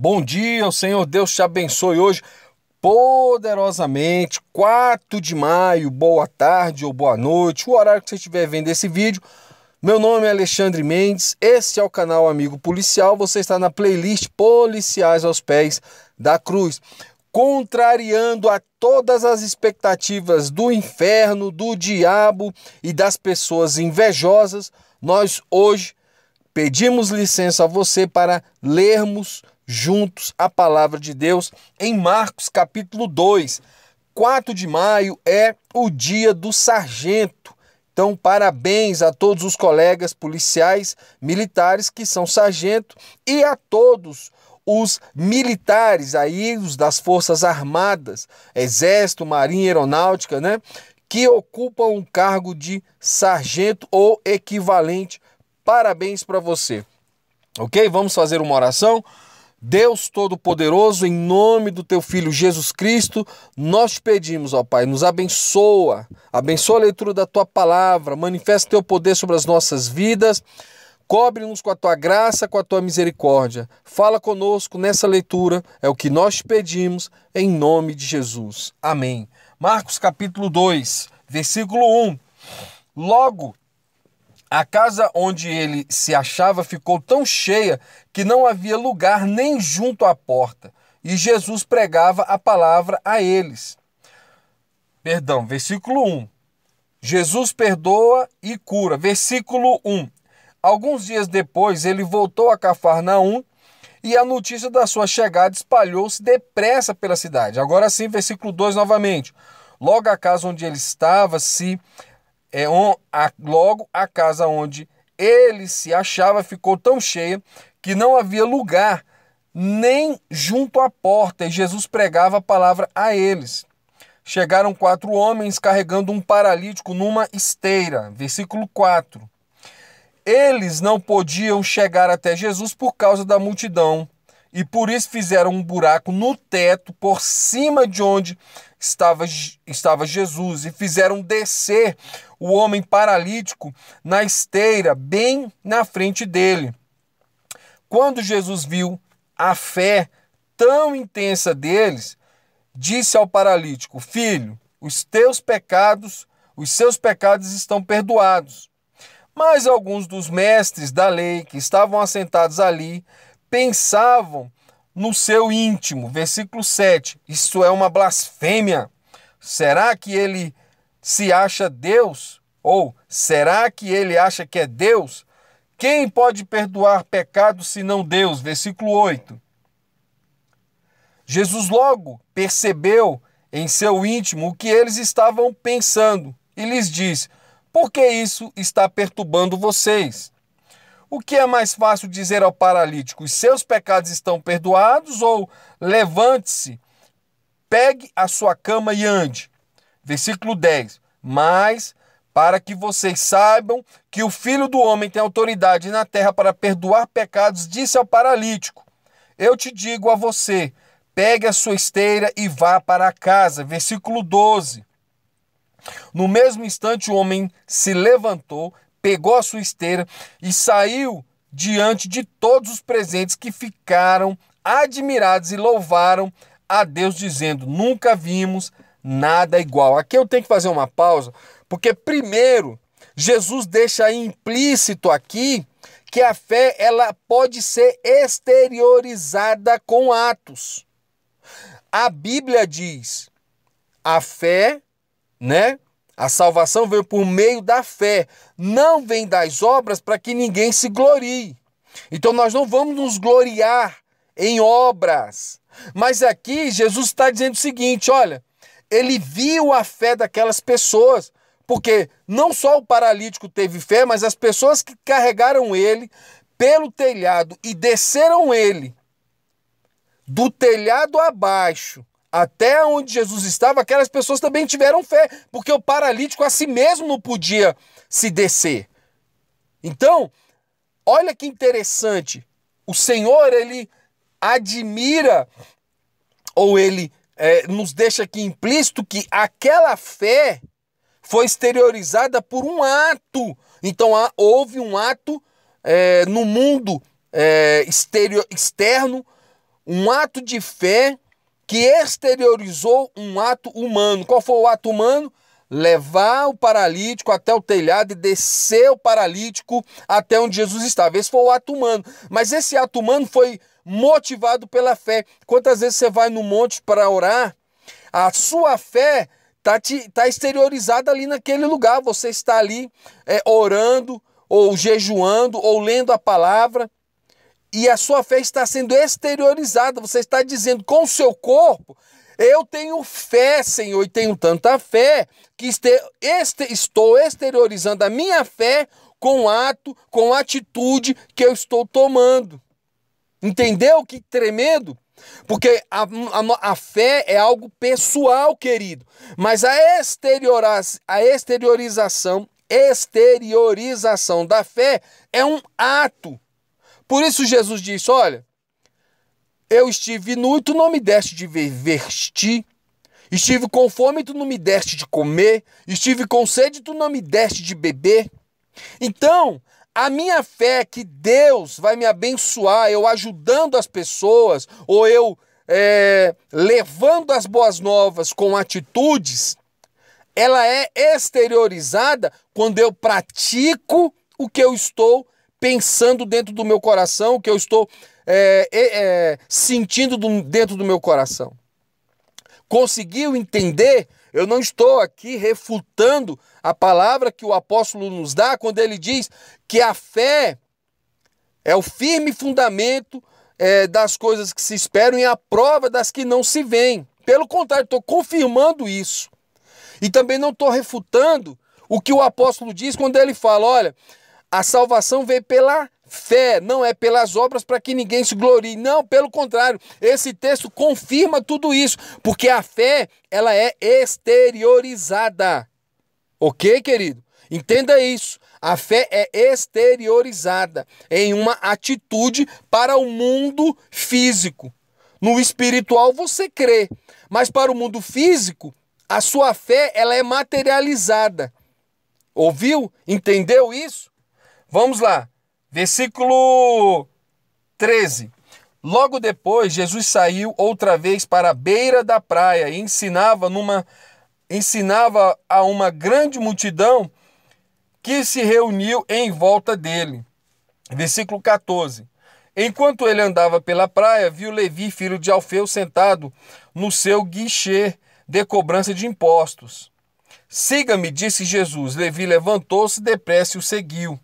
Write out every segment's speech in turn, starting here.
Bom dia, o Senhor Deus te abençoe hoje poderosamente. 4 de maio, boa tarde ou boa noite, o horário que você estiver vendo esse vídeo. Meu nome é Alexandre Mendes, esse é o canal Amigo Policial. Você está na playlist Policiais aos Pés da Cruz. Contrariando a todas as expectativas do inferno, do diabo e das pessoas invejosas, nós hoje pedimos licença a você para lermos juntos a palavra de Deus em Marcos capítulo 2. 4 de maio é o dia do sargento. Então, parabéns a todos os colegas policiais militares que são sargento e a todos os militares aí, os das Forças Armadas, Exército, Marinha, Aeronáutica, né? Que ocupam um cargo de sargento ou equivalente. Parabéns para você. Ok? Vamos fazer uma oração? Deus Todo-Poderoso, em nome do teu Filho Jesus Cristo, nós te pedimos, ó Pai, nos abençoa, abençoa a leitura da tua palavra, manifesta teu poder sobre as nossas vidas, cobre-nos com a tua graça, com a tua misericórdia. Fala conosco nessa leitura, é o que nós te pedimos, em nome de Jesus. Amém. Marcos capítulo 2, versículo 1. Logo a casa onde ele se achava ficou tão cheia que não havia lugar nem junto à porta, e Jesus pregava a palavra a eles. Perdão, versículo 1. Jesus perdoa e cura. Versículo 1. Alguns dias depois, ele voltou a Cafarnaum e a notícia da sua chegada espalhou-se depressa pela cidade. Agora sim, versículo 2 novamente. Logo a casa onde ele estava se é, on, a, logo a casa onde ele se achava ficou tão cheia que não havia lugar nem junto à porta, e Jesus pregava a palavra a eles. Chegaram quatro homens carregando um paralítico numa esteira. Versículo 4. Eles não podiam chegar até Jesus por causa da multidão, e por isso fizeram um buraco no teto por cima de onde estava, estava Jesus e fizeram descer o homem paralítico na esteira, bem na frente dele. Quando Jesus viu a fé tão intensa deles, disse ao paralítico: Filho, os teus pecados, os seus pecados estão perdoados. Mas alguns dos mestres da lei que estavam assentados ali pensavam no seu íntimo. Versículo 7. Isso é uma blasfêmia. Será que ele se acha Deus? Ou será que ele acha que é Deus? Quem pode perdoar pecado senão Deus? Versículo 8. Jesus logo percebeu em seu íntimo o que eles estavam pensando e lhes disse: Por que isso está perturbando vocês? O que é mais fácil dizer ao paralítico: os seus pecados estão perdoados? Ou levante-se, pegue a sua cama e ande? Versículo 10. Mas para que vocês saibam que o filho do homem tem autoridade na terra para perdoar pecados, disse ao paralítico: Eu te digo a você, pegue a sua esteira e vá para casa. Versículo 12. No mesmo instante, o homem se levantou, pegou a sua esteira e saiu diante de todos os presentes que ficaram admirados e louvaram a Deus, dizendo: Nunca vimos nada igual. Aqui eu tenho que fazer uma pausa, porque primeiro Jesus deixa implícito aqui que a fé ela pode ser exteriorizada com atos. A Bíblia diz: a fé, né, a salvação vem por meio da fé, não vem das obras para que ninguém se glorie. Então nós não vamos nos gloriar em obras. Mas aqui Jesus está dizendo o seguinte: olha, ele viu a fé daquelas pessoas, porque não só o paralítico teve fé, mas as pessoas que carregaram ele pelo telhado e desceram ele do telhado abaixo até onde Jesus estava, aquelas pessoas também tiveram fé, porque o paralítico a si mesmo não podia se descer. Então, olha que interessante. O Senhor, ele admira, ou ele é, nos deixa aqui implícito que aquela fé foi exteriorizada por um ato. Então, há, houve um ato é, no mundo é, exterior, externo, um ato de fé que exteriorizou um ato humano. Qual foi o ato humano? Levar o paralítico até o telhado e descer o paralítico até onde Jesus estava. Esse foi o ato humano. Mas esse ato humano foi motivado pela fé. Quantas vezes você vai no monte para orar? A sua fé está tá exteriorizada ali naquele lugar. Você está ali é, orando, ou jejuando, ou lendo a palavra e a sua fé está sendo exteriorizada. Você está dizendo com o seu corpo: Eu tenho fé, Senhor, e tenho tanta fé que este, este, estou exteriorizando a minha fé com ato, com atitude que eu estou tomando. Entendeu que tremendo? Porque a, a, a, fé é algo pessoal, querido. Mas a, a exteriorização, exteriorização da fé é um ato. Por isso Jesus disse: Olha, eu estive nu e tu não me deste de vestir, estive com fome e tu não me deste de comer, estive com sede e tu não me deste de beber. Então, a minha fé é que Deus vai me abençoar, eu ajudando as pessoas, ou eu é, levando as boas novas com atitudes, ela é exteriorizada quando eu pratico o que eu estou pensando dentro do meu coração, o que eu estou é, é, é, sentindo do, dentro do meu coração. Conseguiu entender? Eu não estou aqui refutando a palavra que o apóstolo nos dá quando ele diz que a fé é o firme fundamento é, das coisas que se esperam e a prova das que não se veem. Pelo contrário, estou confirmando isso. E também não estou refutando o que o apóstolo diz quando ele fala: olha, a salvação veio pela fé, não é pelas obras para que ninguém se glorie. Não, pelo contrário, esse texto confirma tudo isso, porque a fé, ela é exteriorizada. OK, querido? Entenda isso. A fé é exteriorizada em uma atitude para o mundo físico. No espiritual você crê, mas para o mundo físico, a sua fé ela é materializada. Ouviu? Entendeu isso? Vamos lá, versículo 13. Logo depois, Jesus saiu outra vez para a beira da praia e ensinava, numa, ensinava a uma grande multidão que se reuniu em volta dele. Versículo 14. Enquanto ele andava pela praia, viu Levi, filho de Alfeu, sentado no seu guichê de cobrança de impostos. Siga-me, disse Jesus. Levi levantou-se depressa e o seguiu.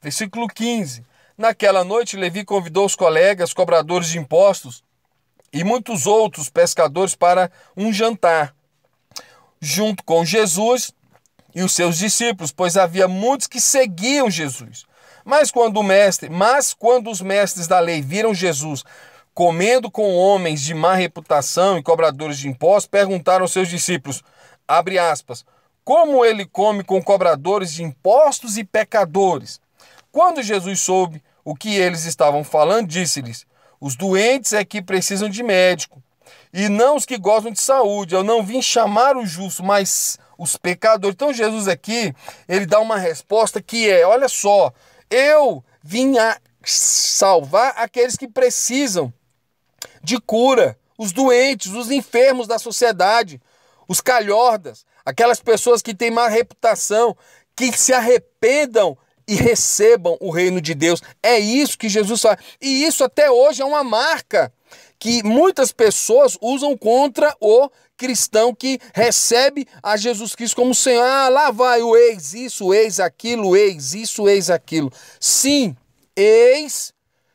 Versículo 15. Naquela noite, Levi convidou os colegas, cobradores de impostos e muitos outros pescadores para um jantar, junto com Jesus e os seus discípulos, pois havia muitos que seguiam Jesus. Mas quando o mestre, mas quando os mestres da lei viram Jesus comendo com homens de má reputação e cobradores de impostos, perguntaram aos seus discípulos, abre aspas, como ele come com cobradores de impostos e pecadores? Quando Jesus soube o que eles estavam falando, disse-lhes: Os doentes é que precisam de médico, e não os que gozam de saúde. Eu não vim chamar os justos, mas os pecadores. Então Jesus aqui, ele dá uma resposta que é: olha só, eu vim a salvar aqueles que precisam de cura, os doentes, os enfermos da sociedade, os calhordas, aquelas pessoas que têm má reputação, que se arrependam e recebam o reino de Deus. É isso que Jesus fala. E isso até hoje é uma marca que muitas pessoas usam contra o cristão que recebe a Jesus Cristo como Senhor. Ah, lá vai o ex isso, o ex aquilo, o ex isso, o ex aquilo. Sim, ex,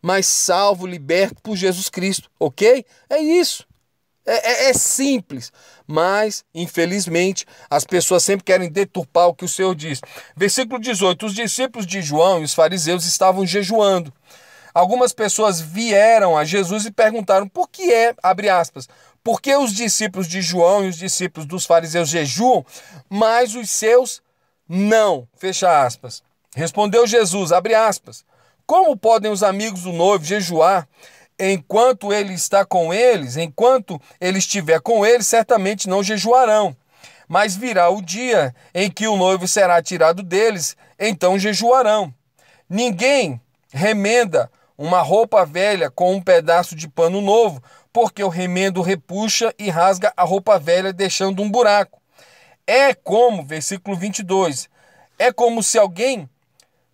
mas salvo, liberto por Jesus Cristo, ok? É isso. é, é, é simples. Mas, infelizmente, as pessoas sempre querem deturpar o que o Senhor diz. Versículo 18: Os discípulos de João e os fariseus estavam jejuando. Algumas pessoas vieram a Jesus e perguntaram por que é, abre aspas, por que os discípulos de João e os discípulos dos fariseus jejuam, mas os seus não, fecha aspas. Respondeu Jesus, abre aspas, como podem os amigos do noivo jejuar enquanto ele está com eles, enquanto ele estiver com eles, certamente não jejuarão. Mas virá o dia em que o noivo será tirado deles, então jejuarão. Ninguém remenda uma roupa velha com um pedaço de pano novo, porque o remendo repuxa e rasga a roupa velha, deixando um buraco. É como, versículo 22, é como se alguém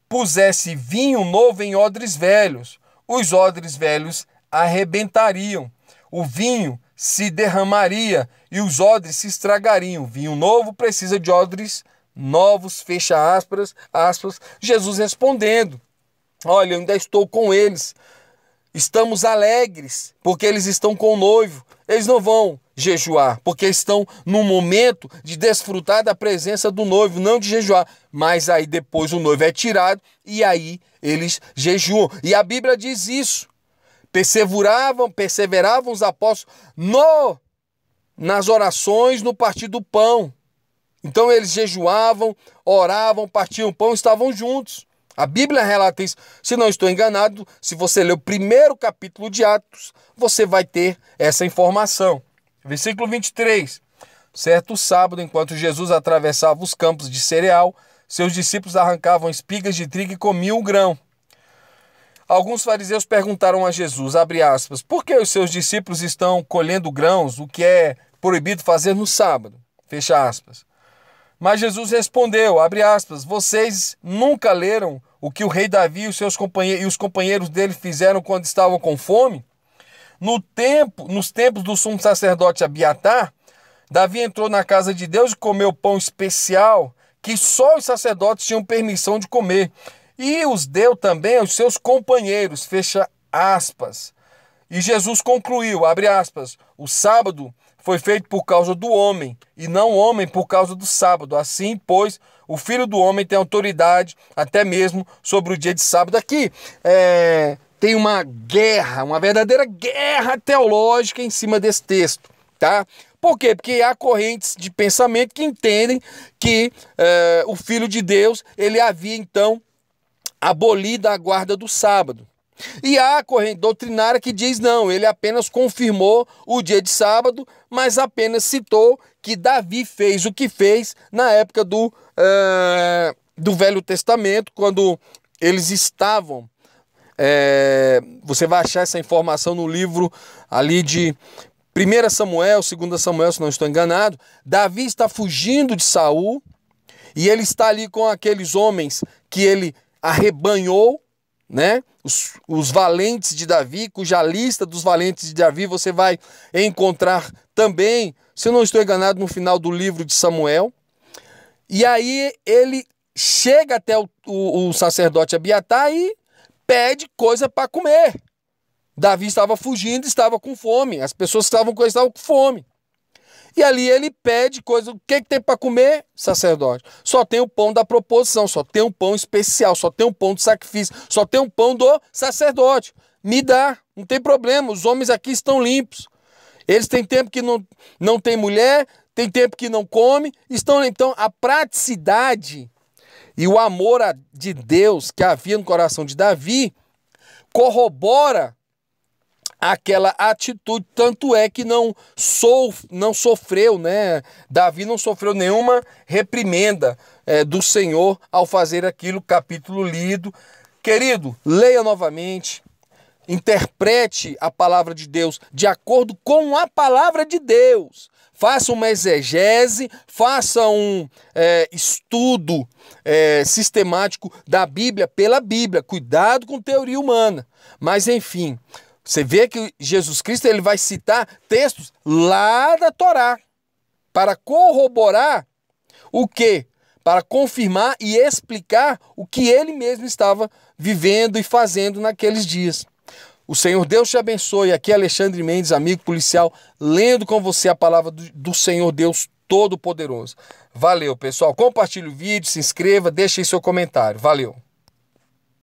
pusesse vinho novo em odres velhos os odres velhos arrebentariam, o vinho se derramaria e os odres se estragariam. Vinho novo precisa de odres novos, fecha aspas, aspas. Jesus respondendo: Olha, eu ainda estou com eles. Estamos alegres, porque eles estão com o noivo. Eles não vão jejuar, porque estão no momento de desfrutar da presença do noivo, não de jejuar. Mas aí depois o noivo é tirado e aí eles jejuam. E a Bíblia diz isso. Perseveravam, perseveravam os apóstolos no nas orações, no partir do pão. Então eles jejuavam, oravam, partiam o pão, estavam juntos. A Bíblia relata isso. Se não estou enganado, se você ler o primeiro capítulo de Atos, você vai ter essa informação. Versículo 23. Certo sábado, enquanto Jesus atravessava os campos de cereal, seus discípulos arrancavam espigas de trigo e comiam o grão. Alguns fariseus perguntaram a Jesus, aspas, por que os seus discípulos estão colhendo grãos, o que é proibido fazer no sábado? Fecha aspas. Mas Jesus respondeu, aspas, vocês nunca leram o que o rei Davi e os, seus e os companheiros dele fizeram quando estavam com fome? No tempo, nos tempos do sumo sacerdote Abiatar, Davi entrou na casa de Deus e comeu pão especial que só os sacerdotes tinham permissão de comer e os deu também aos seus companheiros. Fecha aspas. E Jesus concluiu, abre aspas, o sábado foi feito por causa do homem, e não o homem por causa do sábado. Assim, pois, o filho do homem tem autoridade até mesmo sobre o dia de sábado. Aqui, é, tem uma guerra, uma verdadeira guerra teológica em cima desse texto, tá? Por quê? Porque há correntes de pensamento que entendem que uh, o Filho de Deus ele havia então abolido a guarda do sábado. E há a corrente doutrinária que diz não, ele apenas confirmou o dia de sábado, mas apenas citou que Davi fez o que fez na época do, uh, do Velho Testamento, quando eles estavam é, você vai achar essa informação no livro ali de 1 Samuel, 2 Samuel, se não estou enganado. Davi está fugindo de Saul e ele está ali com aqueles homens que ele arrebanhou, né? Os, os valentes de Davi, cuja lista dos valentes de Davi você vai encontrar também, se não estou enganado, no final do livro de Samuel. E aí ele chega até o, o, o sacerdote Abiatar e pede coisa para comer. Davi estava fugindo, estava com fome. As pessoas estavam com estavam com fome. E ali ele pede coisa. O que, que tem para comer, sacerdote? Só tem o pão da proposição, só tem um pão especial, só tem um pão do sacrifício, só tem um pão do sacerdote. Me dá, não tem problema. Os homens aqui estão limpos. Eles têm tempo que não, não tem mulher, tem tempo que não come, estão limpos. Então a praticidade e o amor de Deus que havia no coração de Davi corrobora aquela atitude, tanto é que não, sou não sofreu, né? Davi não sofreu nenhuma reprimenda é, do Senhor ao fazer aquilo, capítulo lido. Querido, leia novamente, interprete a palavra de Deus de acordo com a palavra de Deus faça uma exegese, faça um é, estudo é, sistemático da Bíblia pela Bíblia. Cuidado com teoria humana. Mas enfim, você vê que Jesus Cristo ele vai citar textos lá da Torá para corroborar o que? Para confirmar e explicar o que ele mesmo estava vivendo e fazendo naqueles dias. O Senhor Deus te abençoe. Aqui é Alexandre Mendes, amigo policial, lendo com você a palavra do Senhor Deus Todo-Poderoso. Valeu, pessoal. Compartilhe o vídeo, se inscreva, deixe seu comentário. Valeu.